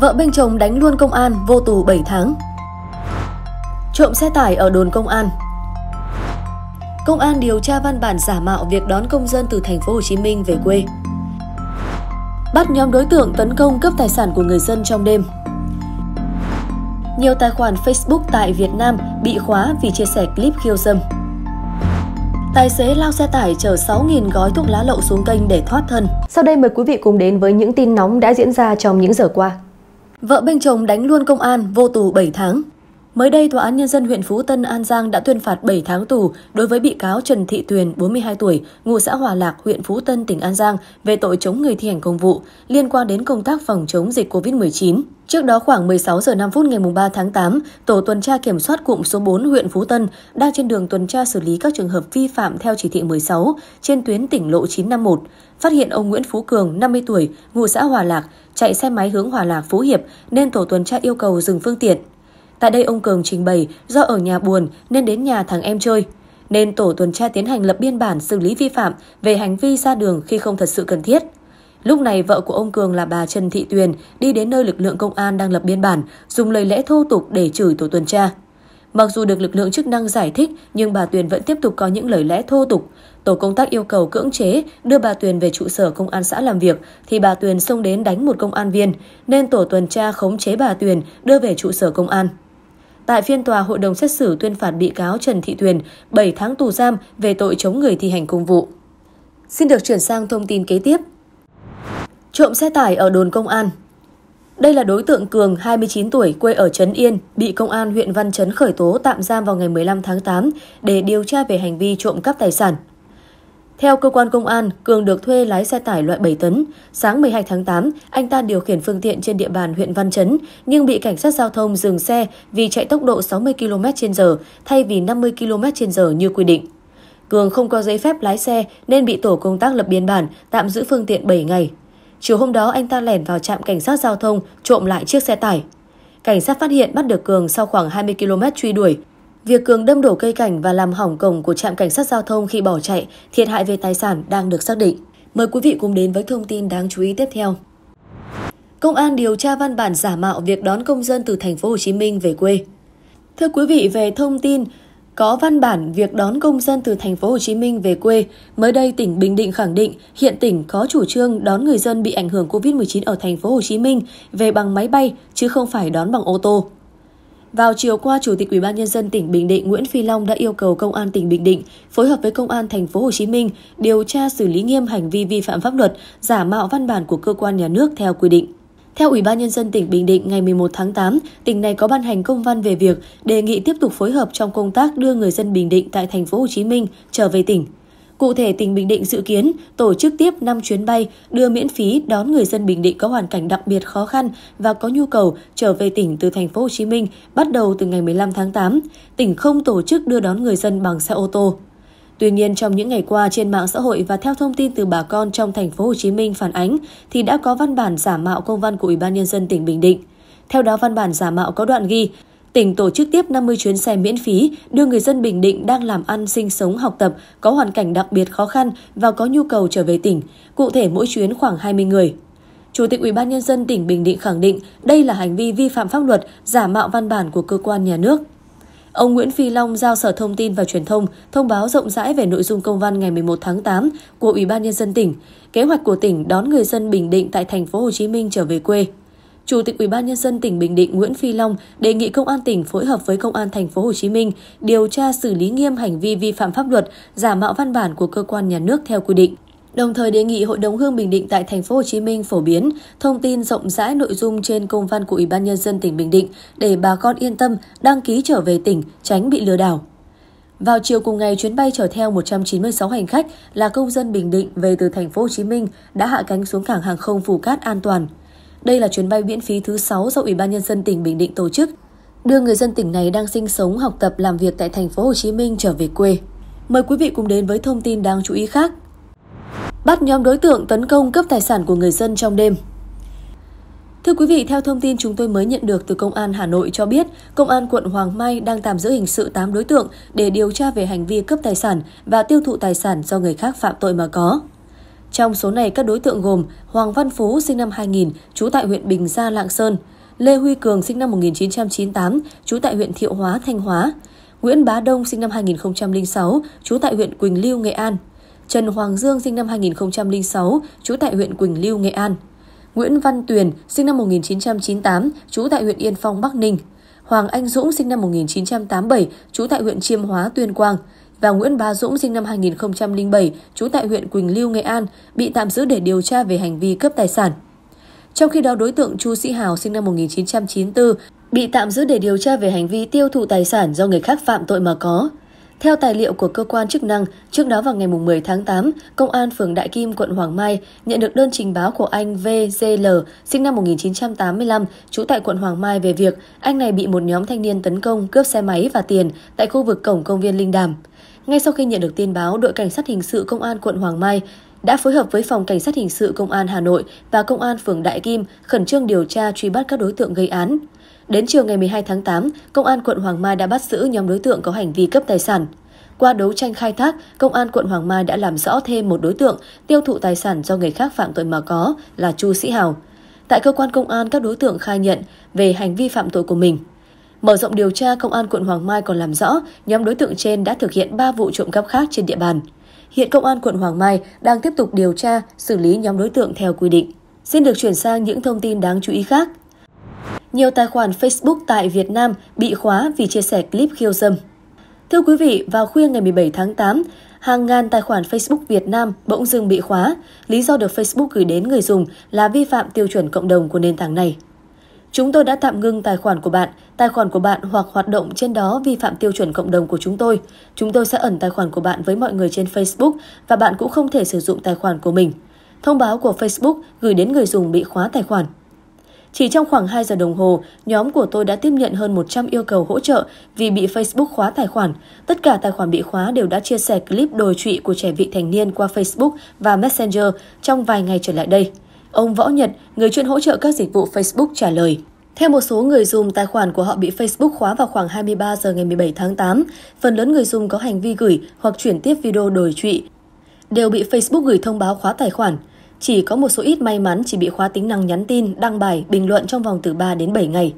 Vợ bên chồng đánh luôn công an, vô tù 7 tháng. Trộm xe tải ở đồn công an. Công an điều tra văn bản giả mạo việc đón công dân từ thành phố Hồ Chí Minh về quê. Bắt nhóm đối tượng tấn công cướp tài sản của người dân trong đêm. Nhiều tài khoản Facebook tại Việt Nam bị khóa vì chia sẻ clip khiêu dâm. Tài xế lao xe tải chở 6.000 gói thuốc lá lậu xuống kênh để thoát thân. Sau đây mời quý vị cùng đến với những tin nóng đã diễn ra trong những giờ qua. Vợ bên chồng đánh luôn công an, vô tù 7 tháng. Mới đây, Tòa án Nhân dân huyện Phú Tân, An Giang đã tuyên phạt 7 tháng tù đối với bị cáo Trần Thị Tuyền, 42 tuổi, ngụ xã Hòa Lạc, huyện Phú Tân, tỉnh An Giang về tội chống người thi hành công vụ liên quan đến công tác phòng chống dịch COVID-19. Trước đó khoảng 16 giờ 5 phút ngày 3 tháng 8, tổ tuần tra kiểm soát cụm số 4 huyện Phú Tân đang trên đường tuần tra xử lý các trường hợp vi phạm theo chỉ thị 16 trên tuyến tỉnh lộ 951. Phát hiện ông Nguyễn Phú Cường, 50 tuổi, ngụ xã Hòa Lạc, chạy xe máy hướng Hòa Lạc Phú Hiệp nên tổ tuần tra yêu cầu dừng phương tiện. Tại đây ông Cường trình bày do ở nhà buồn nên đến nhà thằng em chơi. Nên tổ tuần tra tiến hành lập biên bản xử lý vi phạm về hành vi ra đường khi không thật sự cần thiết. Lúc này vợ của ông Cường là bà Trần Thị Tuyền đi đến nơi lực lượng công an đang lập biên bản, dùng lời lẽ thô tục để chửi tổ tuần tra. Mặc dù được lực lượng chức năng giải thích nhưng bà Tuyền vẫn tiếp tục có những lời lẽ thô tục. Tổ công tác yêu cầu cưỡng chế đưa bà Tuyền về trụ sở công an xã làm việc thì bà Tuyền xông đến đánh một công an viên nên tổ tuần tra khống chế bà Tuyền đưa về trụ sở công an. Tại phiên tòa, hội đồng xét xử tuyên phạt bị cáo Trần Thị Tuyền 7 tháng tù giam về tội chống người thi hành công vụ. Xin được chuyển sang thông tin kế tiếp. Trộm xe tải ở đồn công an đây là đối tượng Cường, 29 tuổi, quê ở Trấn Yên, bị Công an huyện Văn Chấn khởi tố tạm giam vào ngày 15 tháng 8 để điều tra về hành vi trộm cắp tài sản. Theo cơ quan công an, Cường được thuê lái xe tải loại 7 tấn. Sáng 12 tháng 8, anh ta điều khiển phương tiện trên địa bàn huyện Văn Chấn, nhưng bị cảnh sát giao thông dừng xe vì chạy tốc độ 60 km h thay vì 50 km h như quy định. Cường không có giấy phép lái xe nên bị tổ công tác lập biên bản, tạm giữ phương tiện 7 ngày. Chiều hôm đó anh ta lẻn vào trạm cảnh sát giao thông trộm lại chiếc xe tải. Cảnh sát phát hiện bắt được Cường sau khoảng 20 km truy đuổi, Việc Cường đâm đổ cây cảnh và làm hỏng cổng của trạm cảnh sát giao thông khi bỏ chạy, thiệt hại về tài sản đang được xác định. Mời quý vị cùng đến với thông tin đáng chú ý tiếp theo. Công an điều tra văn bản giả mạo việc đón công dân từ thành phố Hồ Chí Minh về quê. Thưa quý vị, về thông tin có văn bản việc đón công dân từ thành phố Hồ Chí Minh về quê, mới đây tỉnh Bình Định khẳng định hiện tỉnh có chủ trương đón người dân bị ảnh hưởng COVID-19 ở thành phố Hồ Chí Minh về bằng máy bay chứ không phải đón bằng ô tô. Vào chiều qua, Chủ tịch Ủy ban nhân dân tỉnh Bình Định Nguyễn Phi Long đã yêu cầu Công an tỉnh Bình Định phối hợp với Công an thành phố Hồ Chí Minh điều tra xử lý nghiêm hành vi vi phạm pháp luật, giả mạo văn bản của cơ quan nhà nước theo quy định. Theo Ủy ban Nhân dân tỉnh Bình Định, ngày 11 tháng 8, tỉnh này có ban hành công văn về việc đề nghị tiếp tục phối hợp trong công tác đưa người dân Bình Định tại thành phố Hồ Chí Minh trở về tỉnh. Cụ thể, tỉnh Bình Định dự kiến tổ chức tiếp 5 chuyến bay đưa miễn phí đón người dân Bình Định có hoàn cảnh đặc biệt khó khăn và có nhu cầu trở về tỉnh từ thành phố Hồ Chí Minh bắt đầu từ ngày 15 tháng 8. Tỉnh không tổ chức đưa đón người dân bằng xe ô tô. Tuy nhiên trong những ngày qua trên mạng xã hội và theo thông tin từ bà con trong thành phố Hồ Chí Minh phản ánh thì đã có văn bản giả mạo công văn của Ủy ban nhân dân tỉnh Bình Định. Theo đó văn bản giả mạo có đoạn ghi Tỉnh tổ chức tiếp 50 chuyến xe miễn phí đưa người dân Bình Định đang làm ăn, sinh sống, học tập, có hoàn cảnh đặc biệt khó khăn và có nhu cầu trở về tỉnh, cụ thể mỗi chuyến khoảng 20 người. Chủ tịch Ủy ban nhân dân tỉnh Bình Định khẳng định đây là hành vi vi phạm pháp luật, giả mạo văn bản của cơ quan nhà nước. Ông Nguyễn Phi Long giao Sở Thông tin và Truyền thông thông báo rộng rãi về nội dung công văn ngày 11 tháng 8 của Ủy ban nhân dân tỉnh, kế hoạch của tỉnh đón người dân Bình Định tại thành phố Hồ Chí Minh trở về quê. Chủ tịch Ủy ban nhân dân tỉnh Bình Định Nguyễn Phi Long đề nghị công an tỉnh phối hợp với công an thành phố Hồ Chí Minh điều tra xử lý nghiêm hành vi vi phạm pháp luật, giả mạo văn bản của cơ quan nhà nước theo quy định. Đồng thời đề nghị Hội đồng Hương Bình Định tại thành phố Hồ Chí Minh phổ biến thông tin rộng rãi nội dung trên công văn của Ủy ban nhân dân tỉnh Bình Định để bà con yên tâm đăng ký trở về tỉnh tránh bị lừa đảo. Vào chiều cùng ngày, chuyến bay chở theo 196 hành khách là công dân Bình Định về từ thành phố Hồ Chí Minh đã hạ cánh xuống cảng hàng không Phú Cát an toàn. Đây là chuyến bay miễn phí thứ 6 do Ủy ban nhân dân tỉnh Bình Định tổ chức, đưa người dân tỉnh này đang sinh sống, học tập, làm việc tại thành phố Hồ Chí Minh trở về quê. Mời quý vị cùng đến với thông tin đáng chú ý khác. Bắt nhóm đối tượng tấn công cướp tài sản của người dân trong đêm. Thưa quý vị, theo thông tin chúng tôi mới nhận được từ Công an Hà Nội cho biết, Công an quận Hoàng Mai đang tạm giữ hình sự 8 đối tượng để điều tra về hành vi cướp tài sản và tiêu thụ tài sản do người khác phạm tội mà có. Trong số này, các đối tượng gồm Hoàng Văn Phú sinh năm 2000, trú tại huyện Bình Gia, Lạng Sơn, Lê Huy Cường sinh năm 1998, trú tại huyện Thiệu Hóa, Thanh Hóa, Nguyễn Bá Đông sinh năm 2006, trú tại huyện Quỳnh Lưu, Nghệ An, Trần Hoàng Dương sinh năm 2006, trú tại huyện Quỳnh Lưu, Nghệ An, Nguyễn Văn Tuyền sinh năm 1998, trú tại huyện Yên Phong, Bắc Ninh, Hoàng Anh Dũng sinh năm 1987, trú tại huyện Chiêm Hóa, Tuyên Quang, và Nguyễn Bá Dũng sinh năm 2007, trú tại huyện Quỳnh Lưu, Nghệ An, bị tạm giữ để điều tra về hành vi cướp tài sản. Trong khi đó, đối tượng Chu Sĩ Hào sinh năm 1994 bị tạm giữ để điều tra về hành vi tiêu thụ tài sản do người khác phạm tội mà có. Theo tài liệu của cơ quan chức năng, trước đó vào ngày 10 tháng 8, Công an phường Đại Kim, quận Hoàng Mai nhận được đơn trình báo của anh VGL, sinh năm 1985, trú tại quận Hoàng Mai về việc anh này bị một nhóm thanh niên tấn công, cướp xe máy và tiền tại khu vực cổng công viên Linh Đàm. Ngay sau khi nhận được tin báo, đội cảnh sát hình sự công an quận Hoàng Mai đã phối hợp với phòng cảnh sát hình sự công an Hà Nội và công an phường Đại Kim khẩn trương điều tra truy bắt các đối tượng gây án. Đến chiều ngày 12 tháng 8, Công an quận Hoàng Mai đã bắt giữ nhóm đối tượng có hành vi cấp tài sản. Qua đấu tranh khai thác, Công an quận Hoàng Mai đã làm rõ thêm một đối tượng tiêu thụ tài sản do người khác phạm tội mà có là Chu Sĩ Hào. Tại cơ quan công an, các đối tượng khai nhận về hành vi phạm tội của mình. Mở rộng điều tra, Công an quận Hoàng Mai còn làm rõ nhóm đối tượng trên đã thực hiện 3 vụ trộm cắp khác trên địa bàn. Hiện Công an quận Hoàng Mai đang tiếp tục điều tra, xử lý nhóm đối tượng theo quy định. Xin được chuyển sang những thông tin đáng chú ý khác nhiều tài khoản Facebook tại Việt Nam bị khóa vì chia sẻ clip khiêu dâm. Thưa quý vị, vào khuya ngày 17 tháng 8, hàng ngàn tài khoản Facebook Việt Nam bỗng dưng bị khóa, lý do được Facebook gửi đến người dùng là vi phạm tiêu chuẩn cộng đồng của nền tảng này. Chúng tôi đã tạm ngưng tài khoản của bạn, tài khoản của bạn hoặc hoạt động trên đó vi phạm tiêu chuẩn cộng đồng của chúng tôi. Chúng tôi sẽ ẩn tài khoản của bạn với mọi người trên Facebook và bạn cũng không thể sử dụng tài khoản của mình. Thông báo của Facebook gửi đến người dùng bị khóa tài khoản. Chỉ trong khoảng 2 giờ đồng hồ, nhóm của tôi đã tiếp nhận hơn 100 yêu cầu hỗ trợ vì bị Facebook khóa tài khoản. Tất cả tài khoản bị khóa đều đã chia sẻ clip đồi trụy của trẻ vị thành niên qua Facebook và Messenger trong vài ngày trở lại đây. Ông Võ Nhật, người chuyên hỗ trợ các dịch vụ Facebook trả lời. Theo một số người dùng, tài khoản của họ bị Facebook khóa vào khoảng 23 giờ ngày 17 tháng 8. Phần lớn người dùng có hành vi gửi hoặc chuyển tiếp video đồi trụy đều bị Facebook gửi thông báo khóa tài khoản. Chỉ có một số ít may mắn chỉ bị khóa tính năng nhắn tin, đăng bài, bình luận trong vòng từ 3 đến 7 ngày.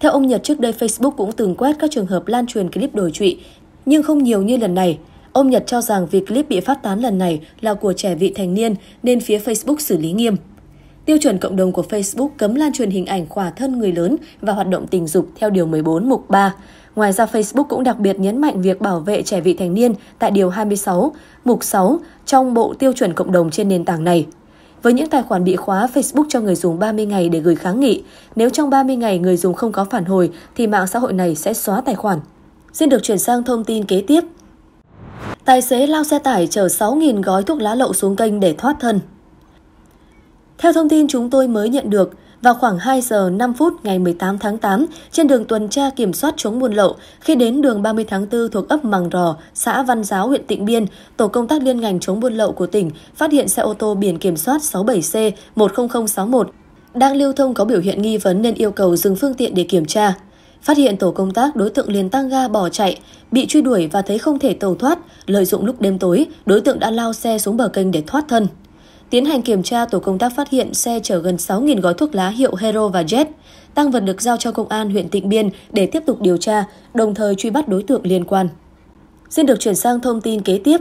Theo ông Nhật trước đây Facebook cũng từng quét các trường hợp lan truyền clip đổi trụy, nhưng không nhiều như lần này. Ông Nhật cho rằng việc clip bị phát tán lần này là của trẻ vị thành niên nên phía Facebook xử lý nghiêm. Tiêu chuẩn cộng đồng của Facebook cấm lan truyền hình ảnh khỏa thân người lớn và hoạt động tình dục theo Điều 14 mục 3. Ngoài ra, Facebook cũng đặc biệt nhấn mạnh việc bảo vệ trẻ vị thành niên tại Điều 26, mục 6 trong bộ tiêu chuẩn cộng đồng trên nền tảng này. Với những tài khoản bị khóa, Facebook cho người dùng 30 ngày để gửi kháng nghị. Nếu trong 30 ngày người dùng không có phản hồi thì mạng xã hội này sẽ xóa tài khoản. Xin được chuyển sang thông tin kế tiếp. Tài xế lao xe tải chở 6.000 gói thuốc lá lậu xuống kênh để thoát thân. Theo thông tin chúng tôi mới nhận được, vào khoảng 2 giờ 5 phút ngày 18 tháng 8 trên đường tuần tra kiểm soát chống buôn lậu khi đến đường 30 tháng 4 thuộc ấp Màng Rò, xã Văn Giáo, huyện Tịnh Biên, tổ công tác liên ngành chống buôn lậu của tỉnh phát hiện xe ô tô biển kiểm soát 67C 10061 đang lưu thông có biểu hiện nghi vấn nên yêu cầu dừng phương tiện để kiểm tra. Phát hiện tổ công tác, đối tượng liền tăng ga bỏ chạy, bị truy đuổi và thấy không thể tẩu thoát. Lợi dụng lúc đêm tối, đối tượng đã lao xe xuống bờ kênh để thoát thân. Tiến hành kiểm tra, tổ công tác phát hiện xe chở gần 6.000 gói thuốc lá hiệu Hero và Jet. Tăng vật được giao cho công an huyện Tịnh Biên để tiếp tục điều tra, đồng thời truy bắt đối tượng liên quan. Xin được chuyển sang thông tin kế tiếp.